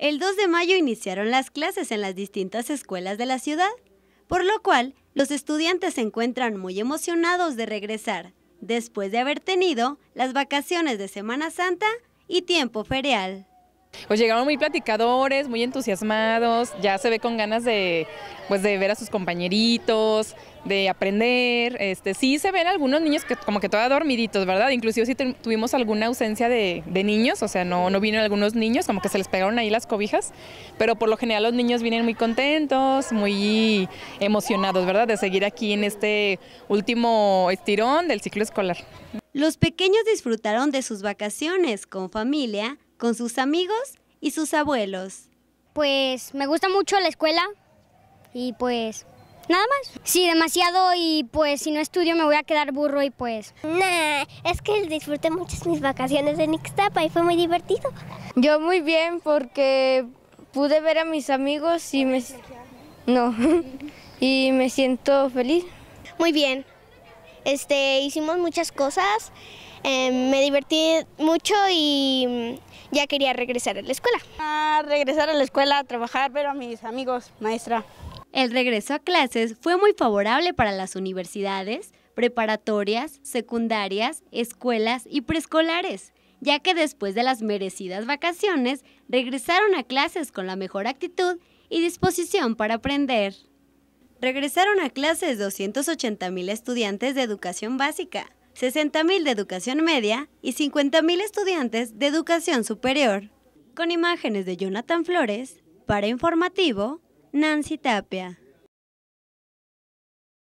El 2 de mayo iniciaron las clases en las distintas escuelas de la ciudad, por lo cual los estudiantes se encuentran muy emocionados de regresar, después de haber tenido las vacaciones de Semana Santa y tiempo ferial. Pues llegaron muy platicadores, muy entusiasmados, ya se ve con ganas de, pues de ver a sus compañeritos, de aprender. Este, sí se ven algunos niños que como que todavía dormiditos, ¿verdad? Inclusive si tuvimos alguna ausencia de, de, niños, o sea, no, no vinieron algunos niños, como que se les pegaron ahí las cobijas, pero por lo general los niños vienen muy contentos, muy emocionados, ¿verdad? De seguir aquí en este último estirón del ciclo escolar. Los pequeños disfrutaron de sus vacaciones con familia con sus amigos y sus abuelos. Pues me gusta mucho la escuela y pues nada más. Sí, demasiado y pues si no estudio me voy a quedar burro y pues... Nah, es que disfruté muchas mis vacaciones en Ixtapa y fue muy divertido. Yo muy bien porque pude ver a mis amigos y me... No, y me siento feliz. Muy bien. Este, hicimos muchas cosas, em, me divertí mucho y mm, ya quería regresar a la escuela. A regresar a la escuela, a trabajar, ver a mis amigos, maestra. El regreso a clases fue muy favorable para las universidades, preparatorias, secundarias, escuelas y preescolares, ya que después de las merecidas vacaciones regresaron a clases con la mejor actitud y disposición para aprender. Regresaron a clases 280.000 estudiantes de educación básica, 60.000 de educación media y 50.000 estudiantes de educación superior. Con imágenes de Jonathan Flores, para Informativo, Nancy Tapia.